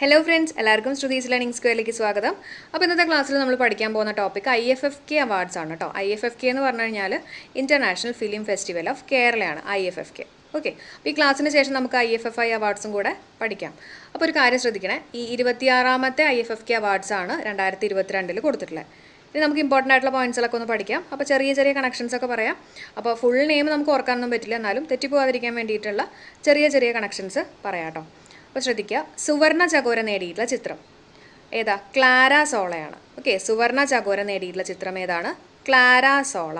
hello friends എല്ലാവർക്കും Shruthi's learning സ്ക്വയറിലേക്ക് സ്വാഗതം അപ്പോൾ ഇന്നത്തെ ക്ലാസ്സിൽ നമ്മൾ പഠിക്കാൻ പോകുന്ന topic I F F K awards ആണ് കേട്ടോ ഐ എഫ് എഫ് കെ എന്ന് പറഞ്ഞു കഴിഞ്ഞാൽ ഇൻ്റർനാഷണൽ ഫിലിം ഫെസ്റ്റിവൽ ഓഫ് കേരളയാണ് I F F K okay അപ്പോൾ ഈ ക്ലാസ്സിന് ശേഷം നമുക്ക് ഐ എഫ് എഫ് ഐ അവാർഡ്സും കൂടെ പഠിക്കാം അപ്പോൾ ഒരു കാര്യം ശ്രദ്ധിക്കണേ ഈ ഇരുപത്തിയാറാമത്തെ ഐ എഫ് എഫ് കെ ആണ് രണ്ടായിരത്തി ഇരുപത്തിരണ്ടിൽ കൊടുത്തിട്ടുള്ളത് ഇനി നമുക്ക് ഇമ്പോർട്ടൻ്റ് ആയിട്ടുള്ള ഒക്കെ ഒന്ന് പഠിക്കാം അപ്പോൾ ചെറിയ ചെറിയ കണക്ഷൻസ് ഒക്കെ പറയാം അപ്പോൾ ഫുൾ നെയിം നമുക്ക് ഓർക്കാനൊന്നും പറ്റില്ല എന്നാലും തെറ്റിപ്പോവാതിരിക്കാൻ വേണ്ടിയിട്ടുള്ള ചെറിയ ചെറിയ കണക്ഷൻസ് പറയാം കേട്ടോ അപ്പോൾ ശ്രദ്ധിക്കുക സുവർണ ചകോര നേടിയിട്ടുള്ള ചിത്രം ഏതാ ക്ലാര സോളയാണ് ഓക്കെ സുവർണ ചകോര നേടിയിട്ടുള്ള ചിത്രം ഏതാണ് ക്ലാര സോള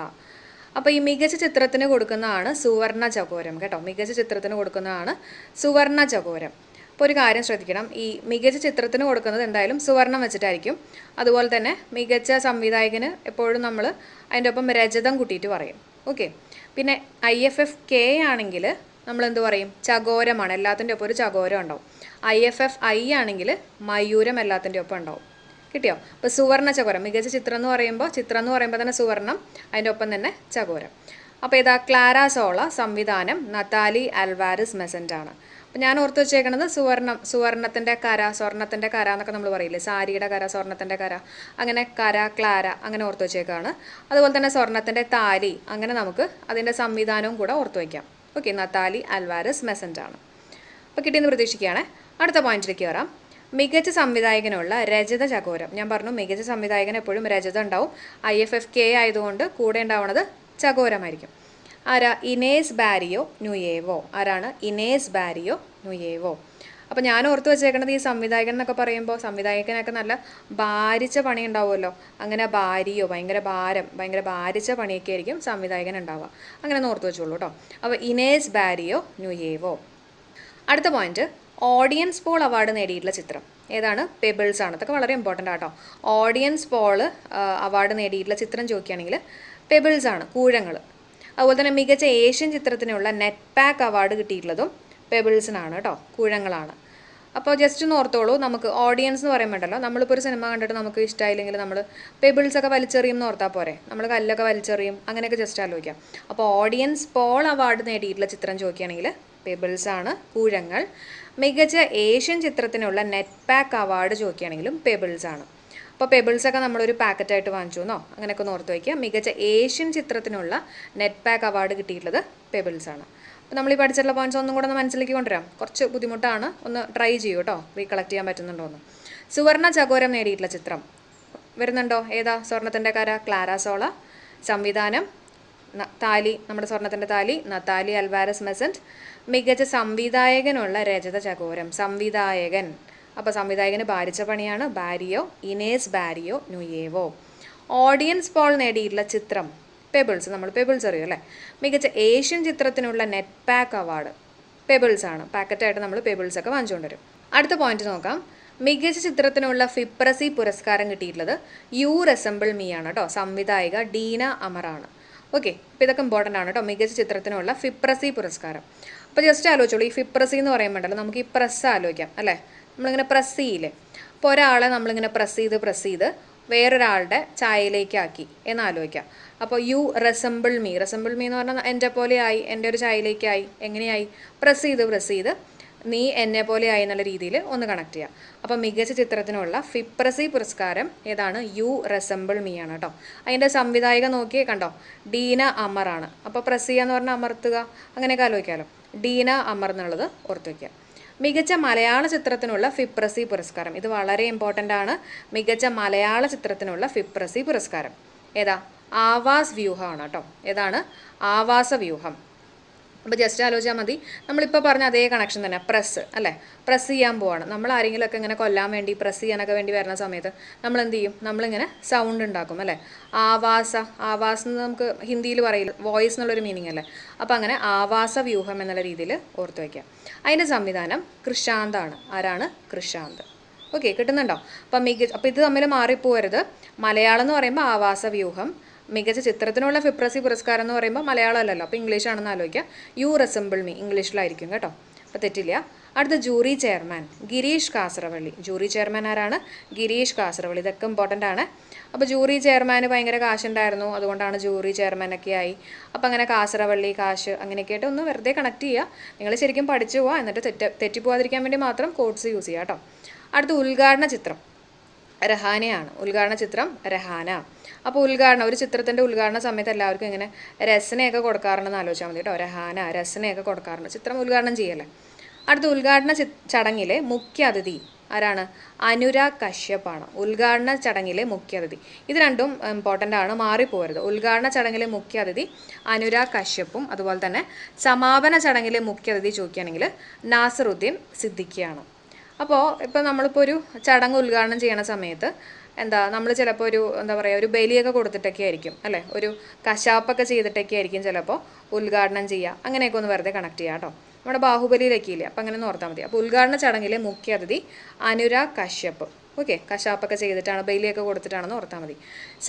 അപ്പോൾ ഈ മികച്ച ചിത്രത്തിന് കൊടുക്കുന്നതാണ് സുവർണ ചകോരം കേട്ടോ മികച്ച ചിത്രത്തിന് കൊടുക്കുന്നതാണ് സുവർണ ചകോരം അപ്പോൾ ഒരു കാര്യം ശ്രദ്ധിക്കണം ഈ മികച്ച ചിത്രത്തിന് കൊടുക്കുന്നത് എന്തായാലും സുവർണം വെച്ചിട്ടായിരിക്കും അതുപോലെ തന്നെ മികച്ച സംവിധായകന് എപ്പോഴും നമ്മൾ അതിൻ്റെ ഒപ്പം രജതം കൂട്ടിയിട്ട് പറയും ഓക്കെ പിന്നെ ഐ എഫ് എഫ് കെ ആണെങ്കിൽ നമ്മളെന്ത് പറയും ചകോരമാണ് എല്ലാത്തിൻ്റെ ഒപ്പം ഒരു ചകോരം ഉണ്ടാവും ഐ എഫ് എഫ് ഐ ആണെങ്കിൽ മയൂരം എല്ലാത്തിൻ്റെ ഒപ്പം ഉണ്ടാവും കിട്ടിയോ അപ്പോൾ സുവർണ ചകോരം മികച്ച ചിത്രം എന്ന് പറയുമ്പോൾ ചിത്രം എന്ന് പറയുമ്പോൾ തന്നെ സുവർണം അതിൻ്റെ ഒപ്പം തന്നെ ചകോരം അപ്പോൾ ഇതാ ക്ലാരാസോള സംവിധാനം നത്താലി അൽവാരിസ് മെസൻ്റ് അപ്പോൾ ഞാൻ ഓർത്ത് വെച്ചേക്കണത് സുവർണം സുവർണത്തിൻ്റെ കര സ്വർണത്തിൻ്റെ കര എന്നൊക്കെ നമ്മൾ പറയില്ലേ സാരിയുടെ കര സ്വർണത്തിൻ്റെ കര അങ്ങനെ കര ക്ലാര അങ്ങനെ ഓർത്ത് വെച്ചേക്കാണ് അതുപോലെ തന്നെ സ്വർണത്തിൻ്റെ താലി അങ്ങനെ നമുക്ക് അതിൻ്റെ സംവിധാനവും കൂടെ ഓർത്ത് വയ്ക്കാം ഓക്കെ നതാലി അൽവാരസ് ആണ് അപ്പോൾ കിട്ടിയെന്ന് പ്രതീക്ഷിക്കുകയാണ് അടുത്ത പോയിന്റിലേക്ക് വരാം മികച്ച സംവിധായകനുള്ള രജത ചകോരം ഞാൻ പറഞ്ഞു മികച്ച സംവിധായകൻ എപ്പോഴും രജത ഉണ്ടാവും ഐ എഫ് എഫ് കെ ആയതുകൊണ്ട് കൂടെ ഉണ്ടാവുന്നത് ചകോരമായിരിക്കും ആരാ ഇനേസ് ബാരിയോ ന്യൂയേവോ ആരാണ് ഇനേസ് ബാരിയോ ന്യൂയേവോ അപ്പോൾ ഞാൻ ഓർത്ത് വെച്ചേക്കണത് ഈ സംവിധായകൻ എന്നൊക്കെ പറയുമ്പോൾ സംവിധായകനൊക്കെ നല്ല ഭാരിച്ച പണി ഉണ്ടാവുമല്ലോ അങ്ങനെ ഭാര്യയോ ഭയങ്കര ഭാരം ഭയങ്കര ഭാരിച്ച പണിയൊക്കെ ആയിരിക്കും സംവിധായകൻ ഉണ്ടാവുക അങ്ങനെ ഓർത്ത് വെച്ചോളൂ കേട്ടോ അപ്പോൾ ഇനേസ് ബാരിയോ ന്യൂയേവോ അടുത്ത പോയിന്റ് ഓഡിയൻസ് പോൾ അവാർഡ് നേടിയിട്ടുള്ള ചിത്രം ഏതാണ് പെബിൾസ് ആണ് അതൊക്കെ വളരെ ഇമ്പോർട്ടൻ്റ് ആട്ടോ ഓഡിയൻസ് പോള് അവാർഡ് നേടിയിട്ടുള്ള ചിത്രം ചോദിക്കുകയാണെങ്കിൽ പെബിൾസ് ആണ് കൂഴങ്ങൾ അതുപോലെ തന്നെ മികച്ച ഏഷ്യൻ ചിത്രത്തിനുള്ള നെറ്റ് പാക്ക് അവാർഡ് കിട്ടിയിട്ടുള്ളതും പെബിൾസിനാണ് കേട്ടോ കൂഴങ്ങളാണ് അപ്പോൾ ജസ്റ്റ് ഒന്ന് ഓർത്തോളൂ നമുക്ക് ഓഡിയൻസ് എന്ന് പറയാൻ വേണ്ടല്ലോ നമ്മളിപ്പോൾ ഒരു സിനിമ കണ്ടിട്ട് നമുക്ക് ഇഷ്ടമായില്ലെങ്കിൽ നമ്മൾ പെബിൾസൊക്കെ വലിച്ചെറിയും എന്ന് ഓർത്താൽ പോരെ നമ്മൾ കല്ലൊക്കെ വലിച്ചെറിയും അങ്ങനെയൊക്കെ ജസ്റ്റ് ആലോചിക്കാം അപ്പോൾ ഓഡിയൻസ് പോൾ അവാർഡ് നേടിയിട്ടുള്ള ചിത്രം ചോദിക്കുകയാണെങ്കിൽ പെബിൾസ് ആണ് കൂഴങ്ങൾ മികച്ച ഏഷ്യൻ ചിത്രത്തിനുള്ള നെറ്റ് പാക്ക് അവാർഡ് ചോദിക്കുകയാണെങ്കിലും പെബിൾസ് ആണ് അപ്പോൾ പെബിൾസൊക്കെ നമ്മളൊരു പാക്കറ്റായിട്ട് വാങ്ങിച്ചു എന്നോ അങ്ങനെയൊക്കെ ഒന്ന് ഓർത്ത് വയ്ക്കുക മികച്ച ഏഷ്യൻ ചിത്രത്തിനുള്ള നെറ്റ് പാക്ക് അവാർഡ് കിട്ടിയിട്ടുള്ളത് പെബിൾസ് ആണ് നമ്മൾ ഈ പഠിച്ചിട്ടുള്ള പോയിന്റ്സ് ഒന്നും കൂടെ ഒന്ന് മനസ്സിലേക്ക് കൊണ്ടുവരാം കുറച്ച് ബുദ്ധിമുട്ടാണ് ഒന്ന് ട്രൈ ചെയ്യൂ കേട്ടോ റീകളക്ട് ചെയ്യാൻ പറ്റുന്നുണ്ടോ എന്ന് സുവർണ ചകോരം നേടിയിട്ടുള്ള ചിത്രം വരുന്നുണ്ടോ ഏതാ സ്വർണത്തിൻ്റെ കര ക്ലാരാസോള സോള സംവിധാനം താലി നമ്മുടെ സ്വർണത്തിൻ്റെ താലി നത്താലി അൽവാരസ് മെസൻറ്റ് മികച്ച സംവിധായകനുള്ള രജത ചകോരം സംവിധായകൻ അപ്പോൾ സംവിധായകന് ഭാരിച്ച പണിയാണ് Barrio Ines Barrio Nuevo audience poll നേടിയിട്ടുള്ള ചിത്രം പെബിൾസ് നമ്മൾ പെബിൾസ് അറിയും അല്ലേ മികച്ച ഏഷ്യൻ ചിത്രത്തിനുള്ള നെറ്റ് പാക്ക് അവാർഡ് പെബിൾസ് ആണ് പാക്കറ്റായിട്ട് നമ്മൾ പെബിൾസ് ഒക്കെ വരും അടുത്ത പോയിന്റ് നോക്കാം മികച്ച ചിത്രത്തിനുള്ള ഫിപ്രസി പുരസ്കാരം കിട്ടിയിട്ടുള്ളത് യു റെസംബിൾ മീ ആണ് കേട്ടോ സംവിധായിക ഡീന അമറാണ് ഓക്കെ ഇപ്പം ഇതൊക്കെ ഇമ്പോർട്ടൻ്റ് ആണ് കേട്ടോ മികച്ച ചിത്രത്തിനുള്ള ഫിപ്രസി പുരസ്കാരം അപ്പോൾ ജസ്റ്റ് ആലോചിച്ചോളൂ ഈ ഫിപ്രസി എന്ന് പറയുമ്പോണ്ടല്ലോ നമുക്ക് ഈ പ്രസ് ആലോചിക്കാം അല്ലേ നമ്മളിങ്ങനെ പ്രസ് ചെയ്യില്ലേ അപ്പോൾ ഒരാളെ നമ്മളിങ്ങനെ പ്രസ് ചെയ്ത് പ്രസ് ചെയ്ത് വേറൊരാളുടെ ചായയിലേക്കാക്കി എന്നാലോചിക്കാം ആലോചിക്കാം അപ്പോൾ you resemble me resemble me എന്ന് പറഞ്ഞാൽ എൻ്റെ ആയി എൻ്റെ ഒരു ചായയിലേക്കായി എങ്ങനെയായി പ്രസ് ചെയ്ത് പ്രസ് ചെയ്ത് നീ എന്നെ പോലെ ആയി എന്നുള്ള രീതിയിൽ ഒന്ന് കണക്ട് ചെയ്യാം അപ്പോൾ മികച്ച ചിത്രത്തിനുള്ള ഫിപ്രസി പുരസ്കാരം ഏതാണ് യു റെസംബിൾ മീ ആണ് കേട്ടോ അതിൻ്റെ സംവിധായക നോക്കിയേ കണ്ടോ ഡീന അമറാണ് അപ്പോൾ പ്രസിയ എന്ന് പറഞ്ഞാൽ അമർത്തുക അങ്ങനെയൊക്കെ ആലോചിക്കാമല്ലോ ഡീന അമർ എന്നുള്ളത് ഓർത്ത് വയ്ക്കുക മികച്ച മലയാള ചിത്രത്തിനുള്ള ഫിപ്രസി പുരസ്കാരം ഇത് വളരെ ഇമ്പോർട്ടൻ്റ് ആണ് മികച്ച മലയാള ചിത്രത്തിനുള്ള ഫിപ്രസി പുരസ്കാരം ഏതാ ആവാസ് വ്യൂഹമാണ് കേട്ടോ ഏതാണ് ആവാസ വ്യൂഹം അപ്പോൾ ജസ്റ്റ് ആലോചിച്ചാൽ മതി നമ്മളിപ്പോൾ പറഞ്ഞ അതേ കണക്ഷൻ തന്നെ പ്രസ് അല്ലേ പ്രസ് ചെയ്യാൻ പോവാണ് നമ്മൾ ആരെങ്കിലുമൊക്കെ ഇങ്ങനെ കൊല്ലാൻ വേണ്ടി പ്രസ് ചെയ്യാനൊക്കെ വേണ്ടി വരുന്ന സമയത്ത് നമ്മൾ എന്ത് ചെയ്യും നമ്മളിങ്ങനെ സൗണ്ട് ഉണ്ടാക്കും അല്ലേ ആവാസ ആവാസ് എന്ന് നമുക്ക് ഹിന്ദിയിൽ പറയില്ല വോയിസ് എന്നുള്ളൊരു മീനിങ് അല്ലേ അപ്പോൾ അങ്ങനെ ആവാസ വ്യൂഹം എന്നുള്ള രീതിയിൽ ഓർത്ത് വയ്ക്കാം അതിൻ്റെ സംവിധാനം കൃഷാന്താണ് ആരാണ് കൃഷാന്ത് ഓക്കെ കിട്ടുന്നുണ്ടോ അപ്പം മികച്ച അപ്പം ഇത് തമ്മിൽ മാറിപ്പോരുത് മലയാളം എന്ന് പറയുമ്പോൾ ആവാസ വ്യൂഹം മികച്ച ചിത്രത്തിനുള്ള ഫിപ്രസി പുരസ്കാരം എന്ന് പറയുമ്പോൾ മലയാളമല്ലല്ലോ അപ്പോൾ ഇംഗ്ലീഷാണെന്ന് ആലോചിക്കുക യു റെസംബിൾ മീ ഇംഗ്ലീഷിലായിരിക്കും കേട്ടോ അപ്പോൾ തെറ്റില്ല അടുത്ത jury chairman Girish Kasaravalli jury chairman ആരാണ് ഗിരീഷ് കാസറവള്ളി ഇതൊക്കെ ഇമ്പോർട്ടൻ്റ് ആണ് അപ്പോൾ ജൂറി ചെയർമാന് ഭയങ്കര കാശുണ്ടായിരുന്നു അതുകൊണ്ടാണ് ജൂറി ചെയർമാനൊക്കെ ആയി അപ്പോൾ അങ്ങനെ കാസറവള്ളി കാശ് അങ്ങനെയൊക്കെ ആയിട്ട് ഒന്ന് വെറുതെ കണക്ട് ചെയ്യുക നിങ്ങൾ ശരിക്കും പഠിച്ചു പോവുക എന്നിട്ട് തെറ്റ് തെറ്റിപ്പോവാതിരിക്കാൻ വേണ്ടി മാത്രം കോഡ്സ് യൂസ് ചെയ്യാം കേട്ടോ അടുത്ത ഉദ്ഘാടന ചിത്രം രഹാനയാണ് ഉദ്ഘാടന ചിത്രം രഹാന അപ്പോൾ ഉദ്ഘാടനം ഒരു ചിത്രത്തിൻ്റെ ഉദ്ഘാടന സമയത്ത് എല്ലാവർക്കും ഇങ്ങനെ രസനയൊക്കെ കൊടുക്കാറുണ്ടെന്ന് ആലോചിച്ചാൽ മതി കേട്ടോ രഹാന രസനയൊക്കെ കൊടുക്കാറുണ്ട് ചിത്രം ഉദ്ഘാടനം ചെയ്യല്ലേ അടുത്ത ഉദ്ഘാടന ചടങ്ങിലെ മുഖ്യ അതിഥി ആരാണ് അനുരാഗ് കശ്യപ്പാണ് ഉദ്ഘാടന ചടങ്ങിലെ അതിഥി ഇത് രണ്ടും ഇമ്പോർട്ടൻ്റ് ആണ് മാറിപ്പോരുത് ഉദ്ഘാടന ചടങ്ങിലെ അതിഥി അനുരാഗ് കശ്യപ്പും അതുപോലെ തന്നെ സമാപന ചടങ്ങിലെ അതിഥി ചോദിക്കുകയാണെങ്കിൽ നാസറുദ്ദീൻ സിദ്ദിഖിയാണ് അപ്പോൾ ഇപ്പം നമ്മളിപ്പോൾ ഒരു ചടങ്ങ് ഉദ്ഘാടനം ചെയ്യണ സമയത്ത് എന്താ നമ്മൾ ചിലപ്പോൾ ഒരു എന്താ പറയുക ഒരു ബലിയൊക്കെ കൊടുത്തിട്ടൊക്കെ ആയിരിക്കും അല്ലേ ഒരു കശാപ്പൊക്കെ ചെയ്തിട്ടൊക്കെ ആയിരിക്കും ചിലപ്പോൾ ഉദ്ഘാടനം ചെയ്യുക അങ്ങനെയൊക്കെ ഒന്ന് വെറുതെ കണക്ട് ചെയ്യുക കേട്ടോ നമ്മുടെ ബാഹുബലിയിലൊക്കെ ഇല്ലേ അപ്പം അങ്ങനെ ഓർത്താൽ മതി അപ്പോൾ ഉദ്ഘാടന ചടങ്ങിലെ മുഖ്യ അതിഥി അനുരാഗ് കശ്യപ്പ് ഓക്കെ കശാപ്പൊക്കെ ചെയ്തിട്ടാണ് ബലിയൊക്കെ കൊടുത്തിട്ടാണെന്ന് ഓർത്താൽ മതി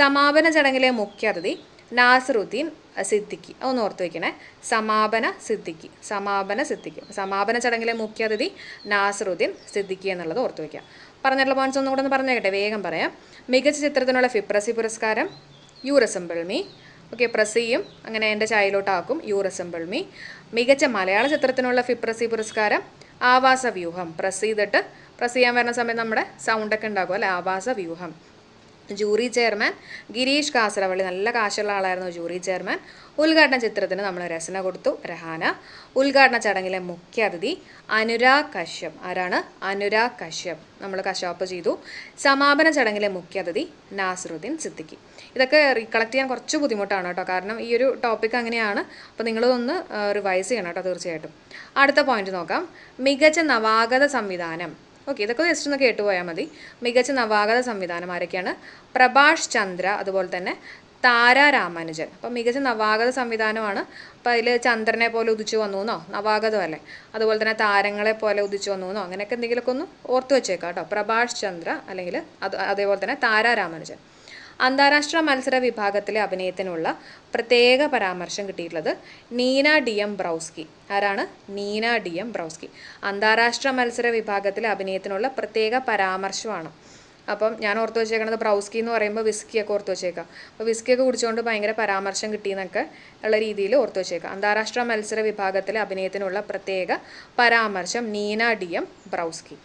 സമാപന ചടങ്ങിലെ മുഖ്യ അതിഥി നാസറുദ്ദീൻ സിദ്ധിക്ക് ഒന്ന് ഓർത്ത് വയ്ക്കണേ സമാപന സിദ്ധിക്ക് സമാപന സിദ്ധിക്ക് സമാപന ചടങ്ങിലെ മുഖ്യാതിഥി നാസറുദ്ദീൻ സിദ്ധിക്ക് എന്നുള്ളത് ഓർത്ത് വയ്ക്കാം പറഞ്ഞിട്ടുള്ള പോയിന്റ്സ് ഒന്നും കൂടെ ഒന്ന് പറഞ്ഞേക്കട്ടെ വേഗം പറയാം മികച്ച ചിത്രത്തിനുള്ള ഫിപ്രസി പുരസ്കാരം യു മീ ഓക്കെ പ്രസിയും അങ്ങനെ എൻ്റെ ചായയിലോട്ടാക്കും യു മീ മികച്ച മലയാള ചിത്രത്തിനുള്ള ഫിപ്രസി പുരസ്കാരം ആവാസ വ്യൂഹം പ്രസ് ചെയ്തിട്ട് പ്രസ് ചെയ്യാൻ വരുന്ന സമയത്ത് നമ്മുടെ സൗണ്ടൊക്കെ ഉണ്ടാകും അല്ലേ Aavasavyuham jury chairman Girish Kasaravalli നല്ല കാശുള്ള ആളായിരുന്നു ജൂറി ചെയർമാൻ ഉദ്ഘാടന ചിത്രത്തിന് നമ്മൾ രസന കൊടുത്തു രഹാന ഉദ്ഘാടന ചടങ്ങിലെ മുഖ്യ അതിഥി അനുരാഗ് കശ്യപ് ആരാണ് അനുരാഗ് കശ്യപ് നമ്മൾ കശാപ്പ് ചെയ്തു സമാപന ചടങ്ങിലെ മുഖ്യ അതിഥി നാസറുദ്ദീൻ സിദ്ദിഖി ഇതൊക്കെ റീകളക്ട് ചെയ്യാൻ കുറച്ച് ബുദ്ധിമുട്ടാണ് കേട്ടോ കാരണം ഈ ഒരു ടോപ്പിക് അങ്ങനെയാണ് അപ്പോൾ നിങ്ങളതൊന്ന് റിവൈസ് ചെയ്യണം കേട്ടോ തീർച്ചയായിട്ടും അടുത്ത പോയിന്റ് നോക്കാം മികച്ച നവാഗത സംവിധാനം ഓക്കെ ഇതൊക്കെ ജസ്റ്റ് ഒന്ന് കേട്ടുപോയാൽ മതി മികച്ച നവാഗത സംവിധാനം ആരൊക്കെയാണ് പ്രഭാഷ് ചന്ദ്ര അതുപോലെ തന്നെ താര രാമാനുജൻ അപ്പം മികച്ച നവാഗത സംവിധാനമാണ് അപ്പോൾ അതിൽ ചന്ദ്രനെ പോലെ ഉദിച്ചു വന്നു എന്നോ നവാഗതം അല്ലേ അതുപോലെ തന്നെ താരങ്ങളെ പോലെ ഉദിച്ചു വന്നു എന്നോ അങ്ങനെയൊക്കെ എന്തെങ്കിലുമൊക്കെ ഒന്ന് ഓർത്ത് വെച്ചേക്കാം കേട്ടോ പ്രഭാഷ് ചന്ദ്ര അല്ലെങ്കിൽ അത് അതേപോലെ തന്നെ താര രാമാനുജൻ അന്താരാഷ്ട്ര മത്സര വിഭാഗത്തിലെ അഭിനയത്തിനുള്ള പ്രത്യേക പരാമർശം കിട്ടിയിട്ടുള്ളത് നീന ഡി എം ബ്രൗസ്കി ആരാണ് നീന ഡി എം ബ്രൗസ്കി അന്താരാഷ്ട്ര മത്സര വിഭാഗത്തിലെ അഭിനയത്തിനുള്ള പ്രത്യേക പരാമർശമാണ് അപ്പം ഞാൻ ഓർത്ത് വെച്ചേക്കണത് ബ്രൗസ്കി എന്ന് പറയുമ്പോൾ ഒക്കെ ഓർത്ത് വെച്ചേക്കാം അപ്പോൾ വിസ്കി ഒക്കെ കുടിച്ചുകൊണ്ട് ഭയങ്കര പരാമർശം കിട്ടിയെന്നൊക്കെ ഉള്ള രീതിയിൽ ഓർത്ത് വെച്ചേക്കാം അന്താരാഷ്ട്ര മത്സര വിഭാഗത്തിലെ അഭിനയത്തിനുള്ള പ്രത്യേക പരാമർശം നീന ഡി എം ബ്രൗസ്കി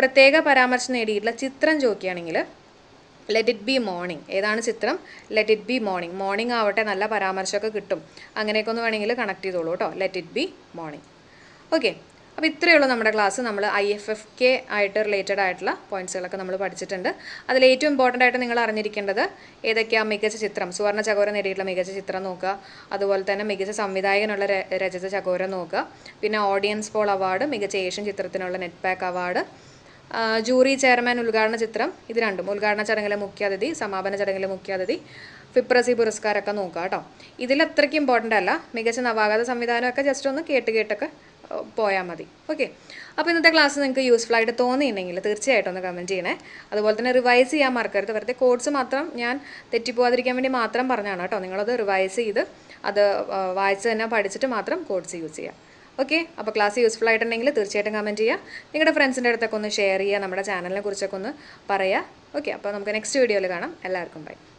പ്രത്യേക പരാമർശം നേടിയിട്ടുള്ള ചിത്രം ചോക്കിയാണെങ്കിൽ ലെറ്റ് ഇറ്റ് ബി മോർണിംഗ് ഏതാണ് ചിത്രം let it be morning morning ആവട്ടെ നല്ല പരാമർശമൊക്കെ കിട്ടും അങ്ങനെയൊക്കെ ഒന്ന് വേണമെങ്കിൽ കണക്ട് ചെയ്തോളൂ കേട്ടോ let it be morning okay അപ്പോൾ ഇത്രയേ ഉള്ളൂ നമ്മുടെ ക്ലാസ് നമ്മൾ ഐ എഫ് എഫ് കെ ആയിട്ട് റിലേറ്റഡ് ആയിട്ടുള്ള പോയിന്റ്സുകളൊക്കെ നമ്മൾ പഠിച്ചിട്ടുണ്ട് അതിൽ ഏറ്റവും ഇമ്പോർട്ടൻ്റ് ആയിട്ട് നിങ്ങൾ അറിഞ്ഞിരിക്കേണ്ടത് ഏതൊക്കെയാണ് മികച്ച ചിത്രം സുവർണ ചകോരം നേടിയിട്ടുള്ള മികച്ച ചിത്രം നോക്കുക അതുപോലെ തന്നെ മികച്ച സംവിധായകനുള്ള രചിത ചകോരം നോക്കുക പിന്നെ ഓഡിയൻസ് പോൾ അവാർഡ് മികച്ച ഏഷ്യൻ ചിത്രത്തിനുള്ള NETPAC award jury chairman ഉദ്ഘാടന ചിത്രം ഇത് രണ്ടും ഉദ്ഘാടന ചടങ്ങിലെ മുഖ്യാതിഥി സമാപന ചടങ്ങിലെ മുഖ്യാതിഥി ഫിപ്രസി പുരസ്കാരമൊക്കെ നോക്കുക കേട്ടോ ഇതിൽ അത്രയ്ക്ക് ഇമ്പോർട്ടൻ്റ് അല്ല മികച്ച നവാഗത സംവിധാനമൊക്കെ ജസ്റ്റ് ഒന്ന് കേട്ട് കേട്ടൊക്കെ പോയാൽ മതി ഓക്കെ അപ്പോൾ ഇന്നത്തെ ക്ലാസ് നിങ്ങൾക്ക് യൂസ്ഫുൾ ആയിട്ട് തോന്നിയിട്ടുണ്ടെങ്കിൽ തീർച്ചയായിട്ടും ഒന്ന് കമൻറ്റ് ചെയ്യണേ അതുപോലെ തന്നെ റിവൈസ് ചെയ്യാൻ മറക്കരുത് വെറുതെ കോഡ്സ് മാത്രം ഞാൻ തെറ്റിപ്പോവാതിരിക്കാൻ വേണ്ടി മാത്രം പറഞ്ഞാണ് കേട്ടോ നിങ്ങളത് റിവൈസ് ചെയ്ത് അത് വായിച്ച് തന്നെ പഠിച്ചിട്ട് മാത്രം കോഡ്സ് യൂസ് ചെയ്യുക ഓക്കെ അപ്പോൾ ക്ലാസ് യൂസ്ഫുൾ ആയിട്ടുണ്ടെങ്കിൽ തീർച്ചയായിട്ടും കമൻറ്റ് ചെയ്യുക നിങ്ങളുടെ ഫ്രണ്ട്സിൻ്റെ അടുത്തൊക്കെ ഒന്ന് ഷെയർ ചെയ്യുക നമ്മുടെ ചാനലിനെ കുറിച്ചൊക്കെ ഒന്ന് പറയുക ഓക്കെ അപ്പോൾ നമുക്ക് നെക്സ്റ്റ് വീഡിയോയിൽ കാണാം എല്ലാവർക്കും ബൈ